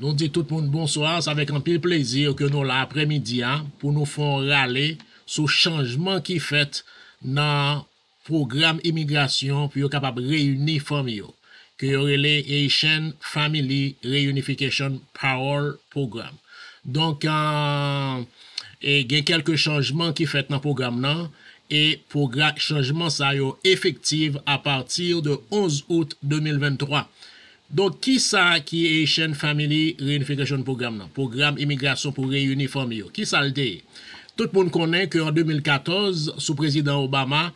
Nou di tout moun bonsoir, sa vek an pil plezir ke nou la apremidia pou nou fon rale sou chanjman ki fet nan program imigrasyon pou yo kapap reyuni famyo. Ke yo releye Eichen Family Reunification Power Program. Donk gen euh, kelke chanjman ki fet nan program nan, e chanjman sa yo efektiv a non? patir de 11 out 2023. Donk ki sa ki Eishan Family Reunification Program nan? Program imigrasyon pou reyuni form yo. Ki sa l dey? Tout moun konen ke an 2014, sou prezident Obama,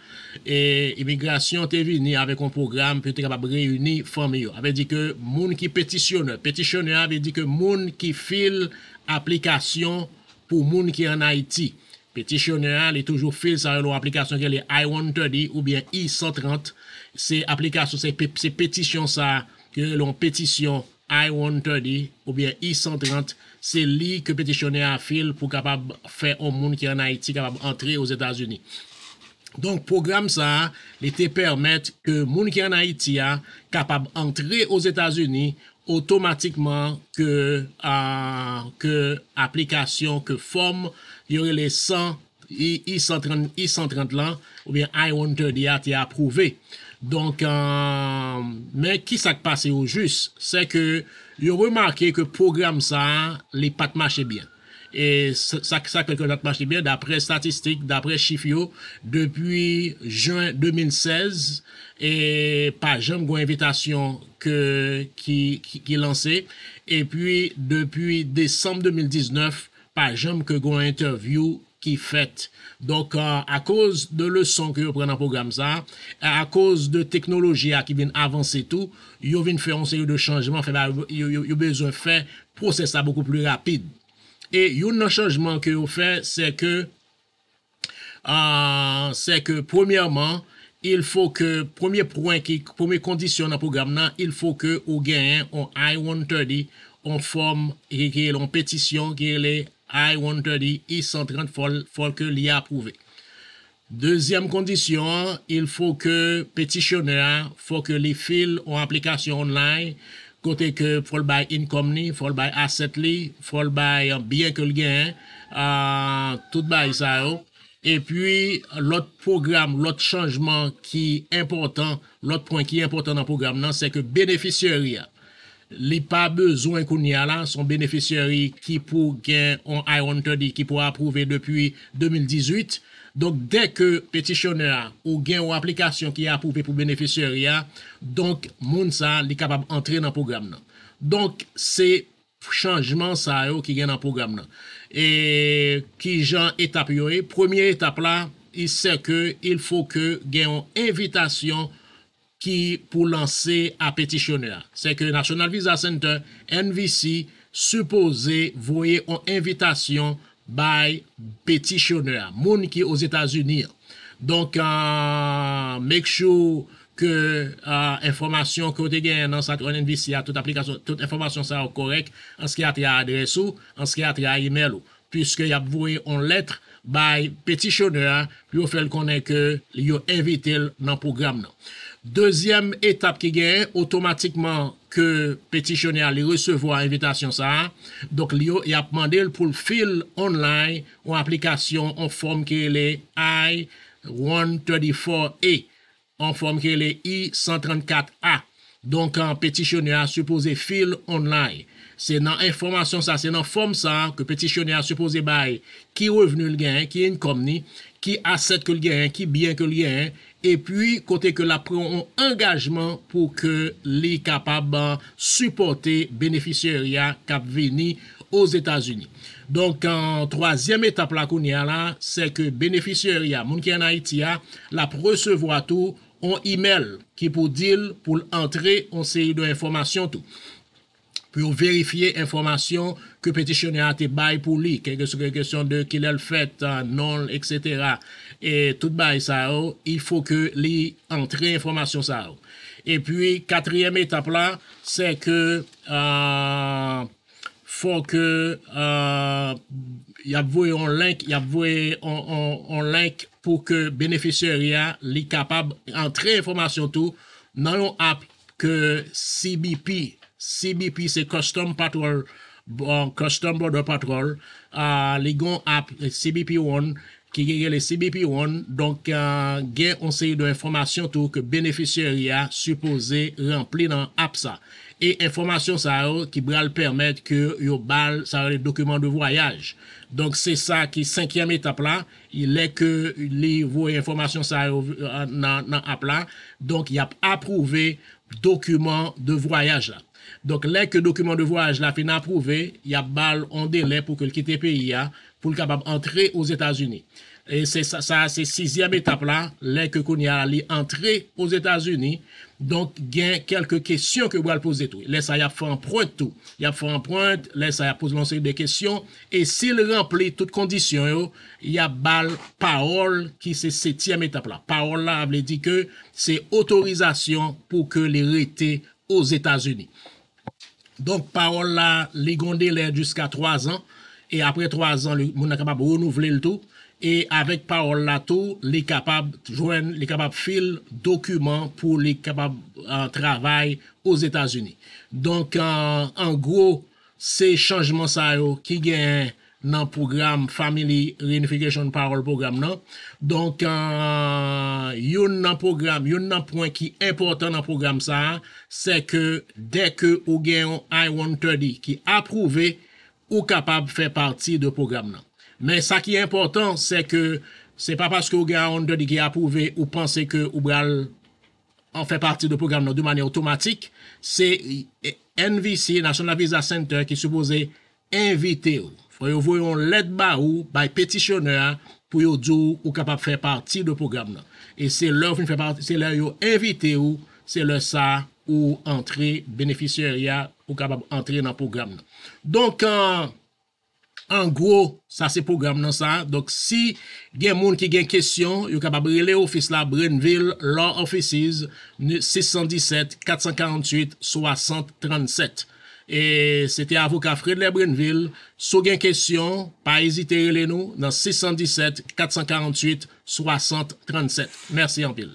e imigrasyon te vini ave kon program pou te kapab reyuni form yo. Ave di ke moun ki petisyonan. Petisyonan ave di ke moun ki fil aplikasyon pou moun ki an Haiti. Petisyonan li toujou fil sa lo aplikasyon ke li I-130 ou bien I-130. Se aplikasyon, se petisyon sa... que lon pétition I-130 ou bien I-130, c'est li que pétitionnaire à fil pour faire au monde qui est en Haïti capable d'entrer aux états unis Donc programme ça, il te que que monde qui est Haïti a capable d'entrer aux états unis automatiquement que euh, que application que forme y aurait les 100 i 130 lan ou bien I wanted ya te approuve donk euh, me ki sak pase ou jus se ke yo remarke ke program sa li patmache biyan dapre statistik dapre shifyo depuy jan 2016 e pajam gwen invitasyon ki lanse e pi depuy desanm 2019 pajam ke gwen interview ki fet. Donk, a koz de leson ki yo pren nan program sa, a koz de teknoloji a ki vin avanse tout, yo vin fè an seriou de chanjman, fè ba, yo bezon fè, proses sa beaucoup pli rapide. E, yo nan chanjman ki yo fè, se ke, euh, se ke, premièman, il fò ke, premiè point, premiè kondisyon nan program nan, il fò ke, ou gen, ou I-130, ou form, ki el on petisyon, ki el e I-130, I-130 fòl fòl ke li approuve. Dezyem kondisyon, il fò ke petisyonè, fò ke li fil ou aplikasyon online, kote ke fòl bay in-comne, fòl bay asset li, fòl bay biyen ke lgen, euh, tout bay sa ou, epi lòt programe, lòt chanjman ki important, lòt point ki important nan programe nan, se ke beneficiary a. li pa bezwen koun ya la, son benefisyori ki pou gen an Iron 30 ki pou apouve depui 2018. Donk, dek ke petisyonera ou gen an aplikasyon ki apouve pou benefisyori ya, donk, moun sa li kapab antre nan program nan. Donk, se chanjman sa yo ki gen an program nan. E ki jan etape yo e, premier etape la, e se ke il fou ke gen an evitasyon ki pou lanse a petisyonera. Se ke National Visa Center, NVC, se pose vouye an evitasyon bay petisyonera. Moun ki ou Zeta Zunir. Donk, euh, make sure ke informasyon kote gen nan satran NVC a tout aplikasyon, tout informasyon sa ou korek ans ki ati a adres ou, ans ki ati a email ou. Piske yap vouye an letre bay petisyonera, pou yo fel konen ke li yo evite nan program nan. Dezyem etap ki gen, otomatikman ke petisyonè a li resevo a evitasyon sa, donk li yo e ap mandel pou fil online ou aplikasyon an form ki ele I-134A, an form ki ele I-134A, donk an petisyonè a supose fil online. Se nan informasyon sa, se nan form sa ke petisyonè a supose bay ki revenu l gen, ki en komni, ki aset ke l gen, ki byen ke l gen, Et puis, kote ke la prou an engagement pou ke li kapab supporte beneficiaria kap veni os Etats-Unis. Donk, an troasyem etaplakoun ya la, se ke beneficiaria mounke an Aitia la presevwa tou an email ki pou dil pou l antre an seyi de informasyon tou. pou yon verifiye informasyon ke petisyon yon ati bay pou li, ke gè sou kè kèsyon de ki lè l fèt, non, etc. Et tout bay sa ou, oh, il fò ke li antre informasyon sa ou. Oh. Et puis, katrièm etapla, se ke fò ke y apvouè yon lèk, y apvouè yon lèk pou ke benefisyèrya li kapab antre informasyon tou, nan yon ap ke CBP, CBP se bon, Custom Border Patrol, euh, li gon ap euh, CBP One, ki gye le CBP One, donk gen onseye de informasyon touke beneficiarya supose rempli nan ap sa. E informasyon sa yo, ki bral permette ke yo bal sa yo le dokumen de voyaj. Donk se sa ki 5e etapla, ilè ke li vou e informasyon euh, sa yo nan ap la, donk yap aprouve dokumen de voyaj la. Donk leke dokumen de voyage la finaprouve, yab bal onde le pou ke l'kite piya pou l'kapab entre aux Etats-Unis. E se sa se siziam etapla, leke kon ya li entre aux Etats-Unis, donk gen kelke kesyon ke wal pose de tou. Lesa yap fwen prent tou. Yap fwen prent, lesa yap pose lanser de kesyon, e si l rempli tout kondisyon yo, yab bal paol ki se sitiam etapla. Paol la avle di ke se otorizasyon pou ke l irite aux Etats-Unis. Donk parol la, li gonde le Juska 3 an E apre 3 an, moun a kapab renouvle l to E avek parol la to Li kapab fil Dokument pou li kapab euh, Travay ouz Etasuni Donk an En gro, se chanjman sa yo Ki gen nan program Family Reunification Parole program nan. Donk, euh, yon nan program, yon nan point ki important nan program sa, se ke deke ou gen yon I-130 ki aprouve ou kapab fè parti de program nan. Men sa ki important se ke, se pa paske ou gen I-130 ki aprouve ou pense ke ou bral an fè parti de program nan de manye otomatik, se NVC, National Visa Center, ki suppose invite ou. Foy yo voyon let ba ou bay petisyonera pou yo djou ou kapab fè parti de program nan. E se lè yo invite ou, se lè sa ou antre beneficiaria ou kapab antre nan program nan. Donk an, an gwo, sa se program nan sa. Donk si gen moun ki gen kesyon, yo kapab rele office la Bruneville Law Offices 617-448-6737. E sete avoka Fred Lebrunville, sou gen kesyon, pa ezitere le nou nan 617-448-6037. Mersi an pil.